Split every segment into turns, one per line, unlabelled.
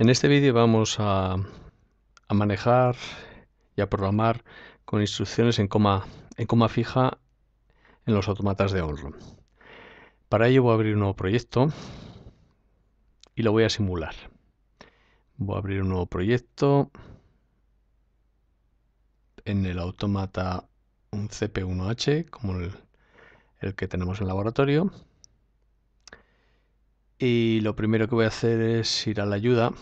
En este vídeo vamos a, manejar y a programar con instrucciones en coma, fija en los automatas de OnRun. Para ello voy a abrir un nuevo proyecto y lo voy a simular. Voy a abrir un nuevo proyecto en el automata un CP1H como el, el que tenemos en el laboratorio y lo primero que voy a hacer es ir a la ayuda.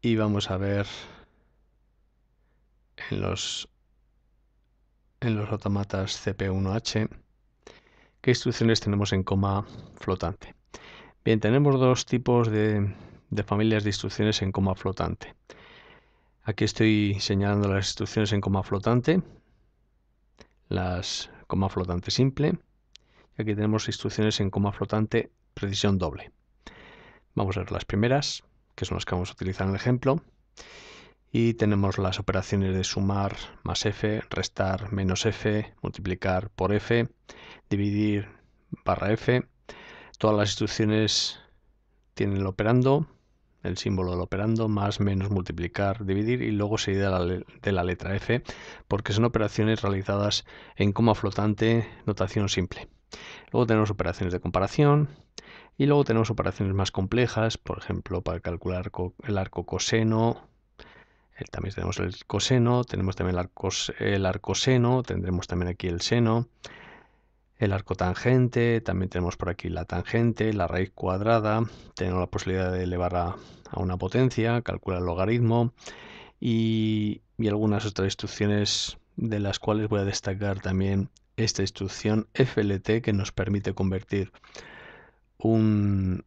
Y vamos a ver en los, en los automatas CP1H qué instrucciones tenemos en coma flotante. Bien, tenemos dos tipos de, de familias de instrucciones en coma flotante. Aquí estoy señalando las instrucciones en coma flotante, las coma flotante simple aquí tenemos instrucciones en coma flotante, precisión doble. Vamos a ver las primeras, que son las que vamos a utilizar en el ejemplo. Y tenemos las operaciones de sumar más f, restar menos f, multiplicar por f, dividir barra f. Todas las instrucciones tienen el operando, el símbolo del operando, más, menos, multiplicar, dividir y luego seguida de la letra f, porque son operaciones realizadas en coma flotante, notación simple. Luego tenemos operaciones de comparación y luego tenemos operaciones más complejas, por ejemplo, para calcular el arco coseno. También tenemos el coseno, tenemos también el arco, seno, tendremos también aquí el seno, el arco tangente, también tenemos por aquí la tangente, la raíz cuadrada, tenemos la posibilidad de elevar a, una potencia, calcular el logaritmo y algunas otras instrucciones de las cuales voy a destacar también esta instrucción FLT que nos permite convertir un,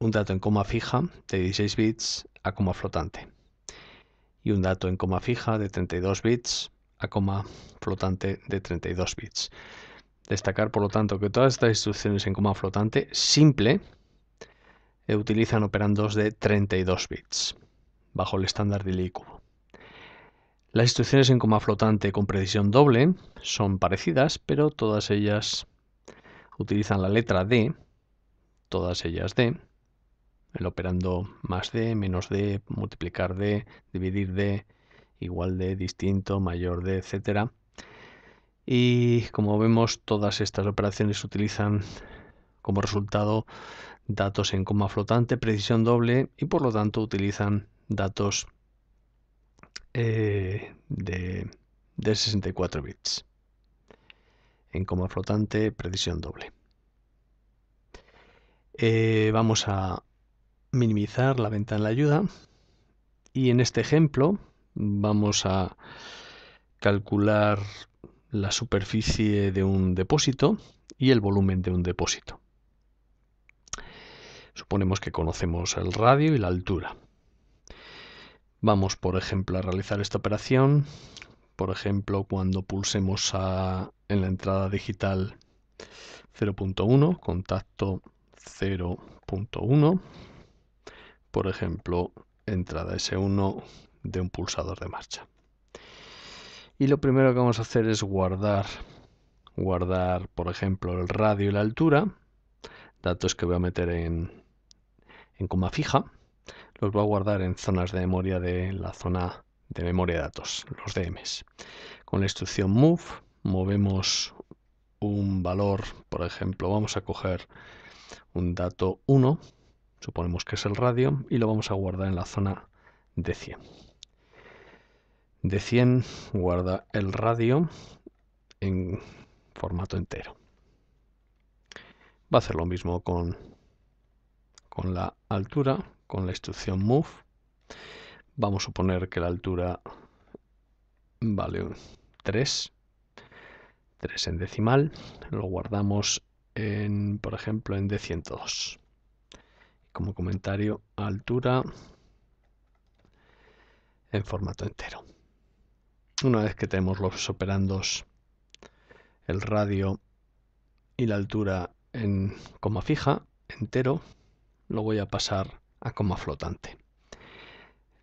dato en coma fija de 16 bits a coma flotante y un dato en coma fija de 32 bits a coma flotante de 32 bits. Destacar, por lo tanto, que todas estas instrucciones en coma flotante simple eh, utilizan operandos de 32 bits bajo el estándar de IQ. Las instrucciones en coma flotante con precisión doble son parecidas, pero todas ellas utilizan la letra D, todas ellas D, el operando más D, menos D, multiplicar D, dividir D, igual D, distinto, mayor D, etc. Y como vemos, todas estas operaciones utilizan como resultado datos en coma flotante, precisión doble y por lo tanto utilizan datos eh, de, 64 bits. En coma flotante, precisión doble. Eh, vamos a minimizar la ventana de la ayuda y en este ejemplo vamos a calcular la superficie de un depósito y el volumen de un depósito. Suponemos que conocemos el radio y la altura. Vamos, por ejemplo, a realizar esta operación. Por ejemplo, cuando pulsemos en la entrada digital 0.1, contacto 0.1. Por ejemplo, entrada S1 de un pulsador de marcha. Y lo primero que vamos a hacer es guardar, guardar, por ejemplo, el radio y la altura, datos que voy a meter en coma fija los va a guardar en zonas de memoria de la zona de memoria de datos, los DMs. Con la instrucción move movemos un valor, por ejemplo, vamos a coger un dato 1, suponemos que es el radio, y lo vamos a guardar en la zona de 100. De 100 guarda el radio en formato entero. Va a hacer lo mismo con, con la altura, con la instrucción move. Vamos a suponer que la altura vale 3, 3 en decimal, lo guardamos en, por ejemplo, en D102. Como comentario, altura en formato entero. Una vez que tenemos los operandos, el radio y la altura en coma fija, entero, lo voy a pasar a coma flotante.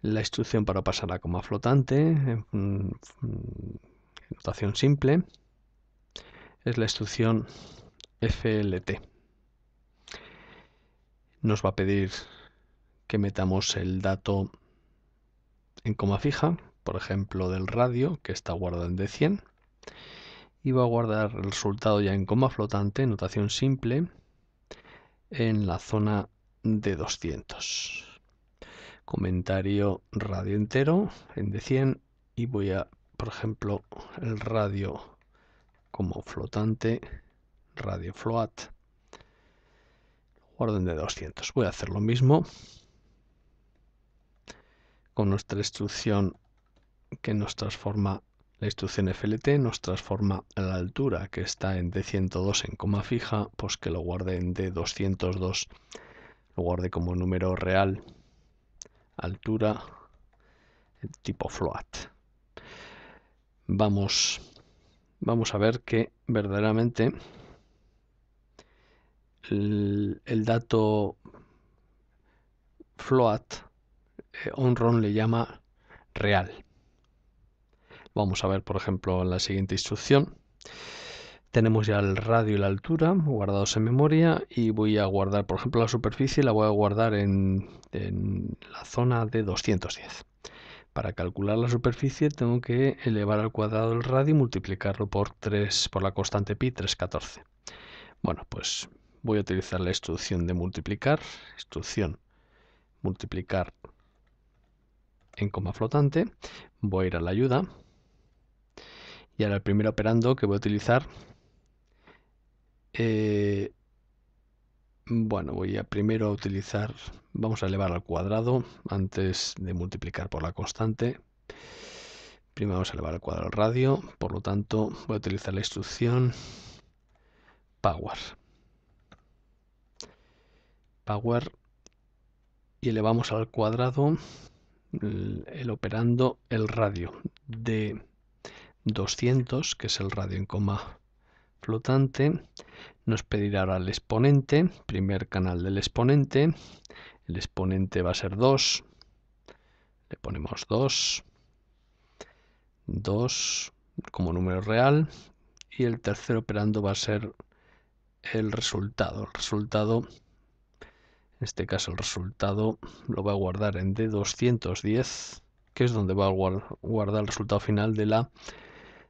La instrucción para pasar a coma flotante, mm, mm, notación simple, es la instrucción FLT. Nos va a pedir que metamos el dato en coma fija, por ejemplo del radio, que está guardado en D100, y va a guardar el resultado ya en coma flotante, notación simple, en la zona de 200. Comentario radio entero en de 100 y voy a, por ejemplo, el radio como flotante, radio float, guardo en de 200. Voy a hacer lo mismo con nuestra instrucción que nos transforma la instrucción FLT nos transforma a la altura que está en D102 en coma fija, pues que lo guarde en D202 lo guarde como número real, altura, tipo float. Vamos, vamos a ver que verdaderamente el, dato float, eh, un onron le llama real. Vamos a ver, por ejemplo, la siguiente instrucción. Tenemos ya el radio y la altura guardados en memoria y voy a guardar, por ejemplo, la superficie la voy a guardar en, la zona de 210. Para calcular la superficie tengo que elevar al cuadrado el radio y multiplicarlo por 3, por la constante pi 314. Bueno, pues voy a utilizar la instrucción de multiplicar, instrucción multiplicar en coma flotante, voy a ir a la ayuda y ahora el primer operando que voy a utilizar eh, bueno, voy a primero a utilizar, vamos a elevar al cuadrado antes de multiplicar por la constante. Primero vamos a elevar al cuadrado el radio, por lo tanto voy a utilizar la instrucción power. Power y elevamos al cuadrado el operando el radio de 200, que es el radio en coma flotante, nos pedirá ahora el exponente, primer canal del exponente, el exponente va a ser 2, le ponemos 2, 2 como número real y el tercer operando va a ser el resultado. El resultado, en este caso el resultado lo va a guardar en D210, que es donde va a guardar el resultado final de la,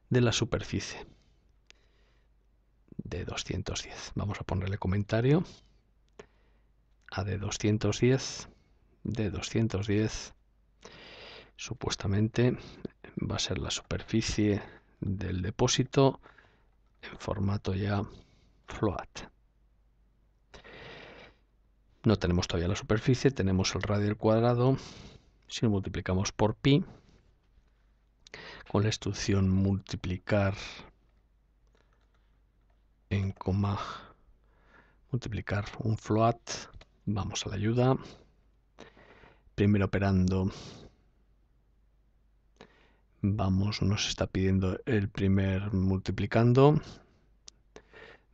de la superficie de 210. Vamos a ponerle comentario a de 210 de 210 supuestamente va a ser la superficie del depósito en formato ya float. No tenemos todavía la superficie, tenemos el radio del cuadrado. Si lo multiplicamos por pi, con la instrucción multiplicar en coma multiplicar un float. Vamos a la ayuda. Primero operando. Vamos, nos está pidiendo el primer multiplicando.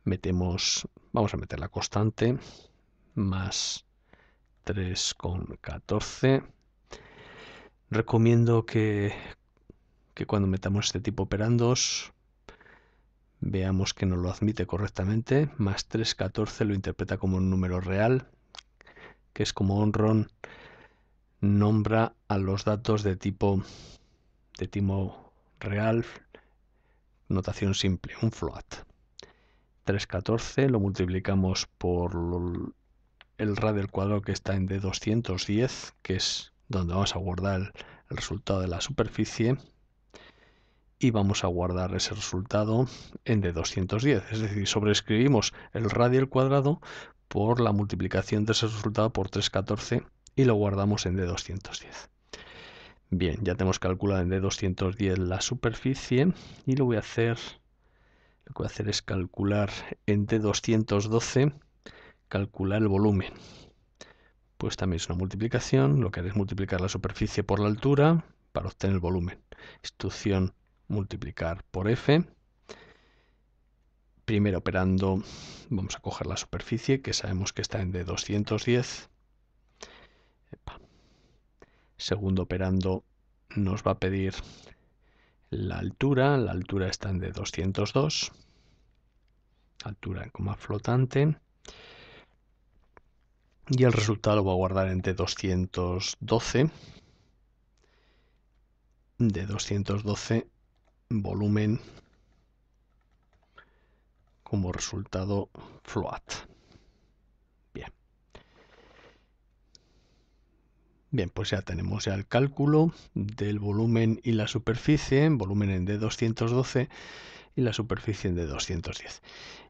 Metemos, vamos a meter la constante, más 3,14. Recomiendo que, que cuando metamos este tipo operandos Veamos que no lo admite correctamente. Más 314 lo interpreta como un número real, que es como Onron nombra a los datos de tipo de tipo real, notación simple, un float. 314 lo multiplicamos por el radio del cuadro que está en D210, que es donde vamos a guardar el resultado de la superficie y vamos a guardar ese resultado en d 210. Es decir, sobreescribimos el radio al cuadrado por la multiplicación de ese resultado por 314 y lo guardamos en d 210. Bien, ya tenemos calculado en d 210 la superficie y lo voy a hacer, lo que voy a hacer es calcular en d 212 calcular el volumen. Pues también es una multiplicación, lo que haré es multiplicar la superficie por la altura para obtener el volumen. Instrucción multiplicar por f. Primero operando, vamos a coger la superficie que sabemos que está en de 210. Segundo operando nos va a pedir la altura, la altura está en de 202. Altura en coma flotante. Y el resultado lo va a guardar en de 212 de 212 volumen como resultado float. Bien. Bien, pues ya tenemos el cálculo del volumen y la superficie, volumen en D212 y la superficie en D210.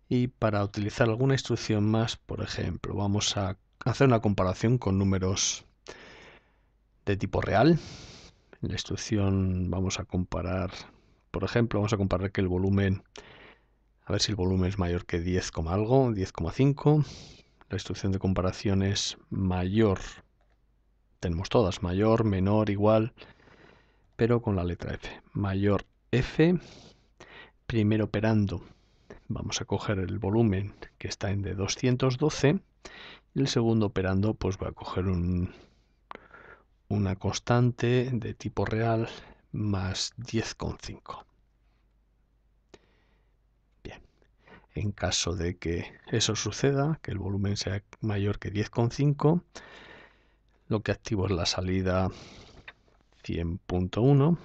Y para utilizar alguna instrucción más, por ejemplo, vamos a hacer una comparación con números de tipo real. En la instrucción vamos a comparar por ejemplo, vamos a comparar que el volumen, a ver si el volumen es mayor que 10, algo, 10,5. La instrucción de comparación es mayor. Tenemos todas, mayor, menor, igual, pero con la letra F. Mayor F, primer operando. Vamos a coger el volumen que está en de 212 y el segundo operando pues voy a coger un, una constante de tipo real más 10,5. Bien, en caso de que eso suceda, que el volumen sea mayor que 10,5, lo que activo es la salida 100.1,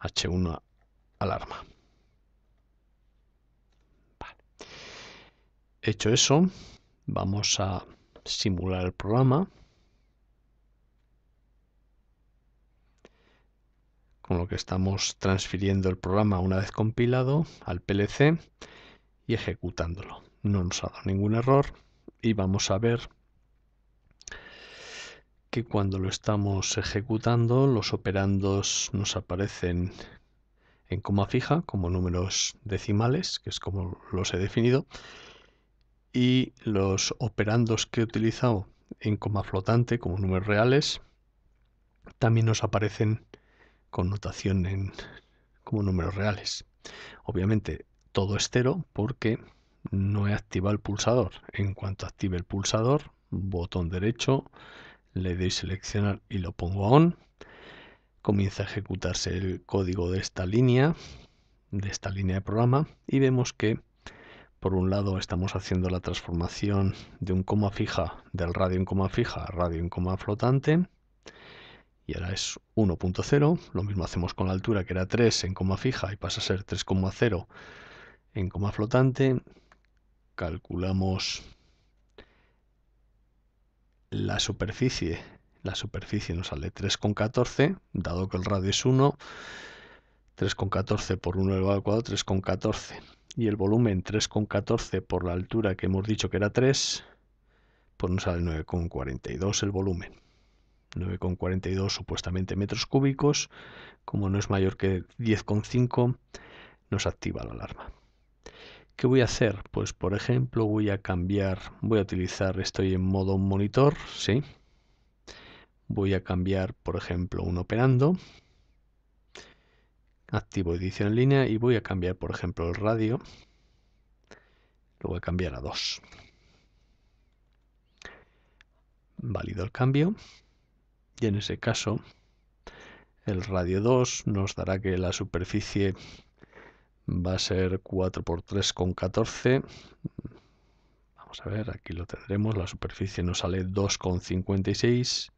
H1 alarma. Hecho eso, vamos a simular el programa. con lo que estamos transfiriendo el programa una vez compilado al PLC y ejecutándolo. No nos ha dado ningún error y vamos a ver que cuando lo estamos ejecutando los operandos nos aparecen en coma fija como números decimales, que es como los he definido, y los operandos que he utilizado en coma flotante como números reales también nos aparecen connotación en, como números reales. Obviamente todo es cero porque no he activado el pulsador. En cuanto active el pulsador, botón derecho, le doy seleccionar y lo pongo on. Comienza a ejecutarse el código de esta línea, de esta línea de programa y vemos que por un lado estamos haciendo la transformación de un coma fija del radio en coma fija a radio en coma flotante y ahora es 1.0. Lo mismo hacemos con la altura que era 3 en coma fija y pasa a ser 3,0 en coma flotante. Calculamos la superficie. La superficie nos sale 3,14, dado que el radio es 1. 3,14 por 1 elevado al cuadrado, 3,14. Y el volumen 3,14 por la altura que hemos dicho que era 3, pues nos sale 9,42 el volumen. 9,42 supuestamente metros cúbicos, como no es mayor que 10,5, nos activa la alarma. ¿Qué voy a hacer? Pues por ejemplo voy a cambiar, voy a utilizar, estoy en modo monitor, ¿sí? Voy a cambiar, por ejemplo, un operando. Activo edición en línea y voy a cambiar, por ejemplo, el radio. Lo voy a cambiar a 2. Válido el cambio y en ese caso el radio 2 nos dará que la superficie va a ser 4 por 3 con 14. Vamos a ver, aquí lo tendremos, la superficie nos sale 2,56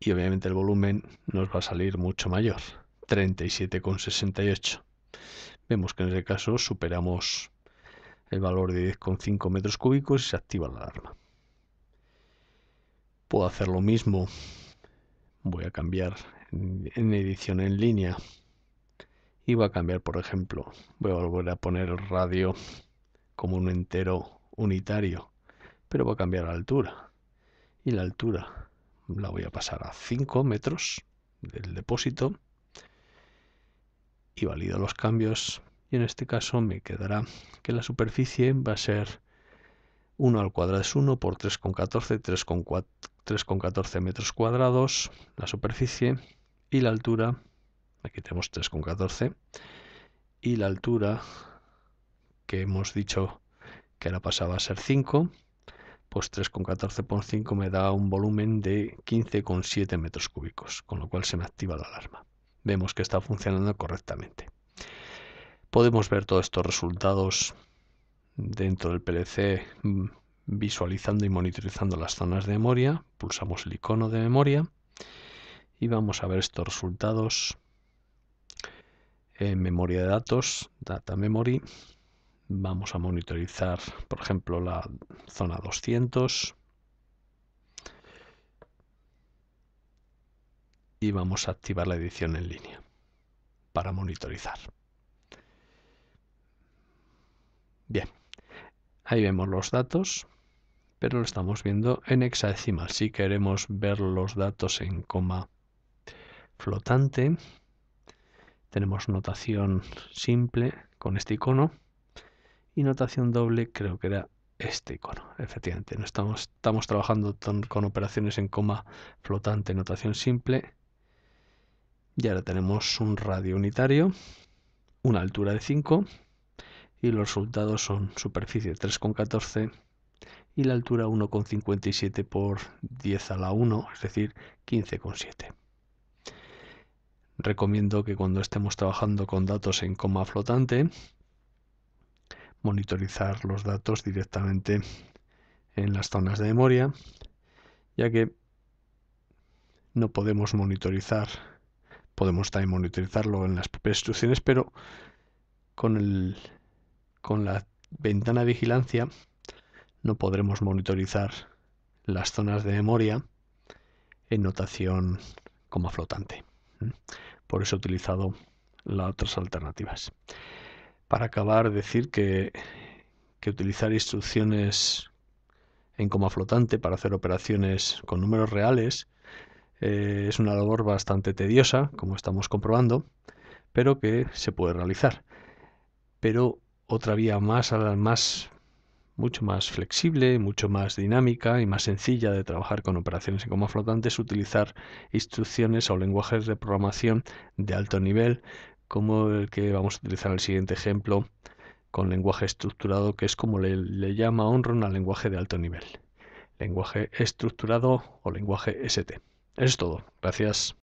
y obviamente el volumen nos va a salir mucho mayor, 37,68. Vemos que en ese caso superamos el valor de 10,5 metros cúbicos y se activa la alarma. Puedo hacer lo mismo. Voy a cambiar en edición en línea. Y va a cambiar, por ejemplo, voy a volver a poner radio como un entero unitario, pero va a cambiar la altura. Y la altura la voy a pasar a 5 metros del depósito y valido los cambios y en este caso me quedará que la superficie va a ser 1 al cuadrado es 1 por 3,14, 3,4. 3,14 metros cuadrados la superficie y la altura, aquí tenemos 3,14, y la altura que hemos dicho que la pasaba a ser 5, pues 3,14 por 5 me da un volumen de 15,7 metros cúbicos, con lo cual se me activa la alarma. Vemos que está funcionando correctamente. Podemos ver todos estos resultados dentro del PLC mm, visualizando y monitorizando las zonas de memoria. Pulsamos el icono de memoria y vamos a ver estos resultados en memoria de datos, data memory. Vamos a monitorizar, por ejemplo, la zona 200. Y vamos a activar la edición en línea para monitorizar. Bien, ahí vemos los datos pero lo estamos viendo en hexadecimal. Si queremos ver los datos en coma flotante, tenemos notación simple con este icono y notación doble creo que era este icono. Efectivamente, no estamos, estamos trabajando con operaciones en coma flotante, notación simple. Y ahora tenemos un radio unitario, una altura de 5 y los resultados son superficie 3,14 y la altura 1,57 por 10 a la 1, es decir, 15,7. Recomiendo que cuando estemos trabajando con datos en coma flotante, monitorizar los datos directamente en las zonas de memoria, ya que no podemos monitorizar, podemos también monitorizarlo en las propias instrucciones, pero con, con la ventana de vigilancia no podremos monitorizar las zonas de memoria en notación como flotante. Por eso he utilizado las otras alternativas. Para acabar, decir que, utilizar instrucciones en coma flotante para hacer operaciones con números reales eh, es una labor bastante tediosa, como estamos comprobando, pero que se puede realizar. Pero otra vía más, más mucho más flexible, mucho más dinámica y más sencilla de trabajar con operaciones en coma flotantes, utilizar instrucciones o lenguajes de programación de alto nivel, como el que vamos a utilizar en el siguiente ejemplo, con lenguaje estructurado, que es como le, le llama Onron al lenguaje de alto nivel. Lenguaje estructurado o lenguaje ST. Eso es todo. Gracias.